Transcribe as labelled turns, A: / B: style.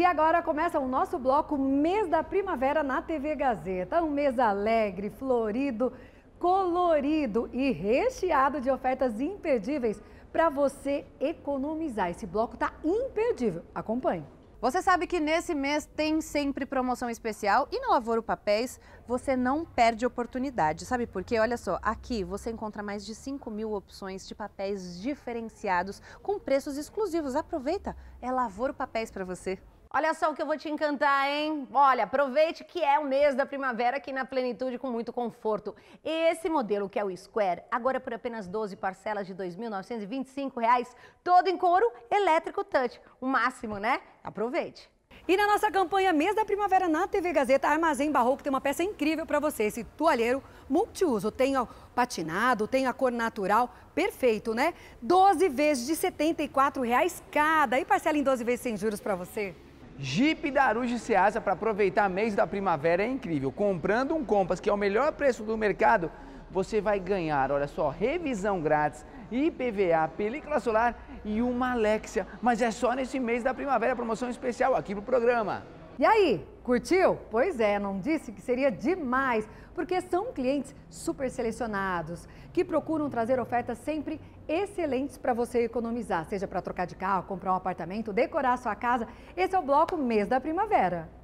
A: E agora começa o nosso bloco Mês da Primavera na TV Gazeta. Um mês alegre, florido, colorido e recheado de ofertas imperdíveis para você economizar. Esse bloco tá imperdível. Acompanhe. Você
B: sabe que nesse mês tem sempre promoção especial e no Lavoro Papéis você não perde oportunidade. Sabe por quê? Olha só, aqui você encontra mais de 5 mil opções de papéis diferenciados com preços exclusivos. Aproveita, é Lavoro Papéis para você.
C: Olha só o que eu vou te encantar, hein? Olha, aproveite que é o mês da primavera aqui na plenitude com muito conforto. Esse modelo que é o Square, agora por apenas 12 parcelas de R$
A: 2.925, todo em couro, elétrico touch. O máximo, né? Aproveite. E na nossa campanha Mês da Primavera na TV Gazeta, Armazém Barroco tem uma peça incrível para você. Esse toalheiro multiuso. Tem o patinado, tem a cor natural. Perfeito, né? 12 vezes de R$ 74 reais cada. E parcela em 12 vezes sem juros para você.
D: Jeep Daruge Seasa para aproveitar mês da primavera é incrível. Comprando um Compass, que é o melhor preço do mercado, você vai ganhar, olha só, revisão grátis, IPVA, película solar e uma Alexia. Mas é só nesse mês da primavera, promoção especial aqui pro programa. E aí, curtiu? Pois é, não disse que seria demais, porque
A: são clientes super selecionados que procuram trazer ofertas sempre excelentes para você economizar, seja para trocar de carro, comprar um apartamento, decorar a sua casa. Esse é o bloco mês da primavera.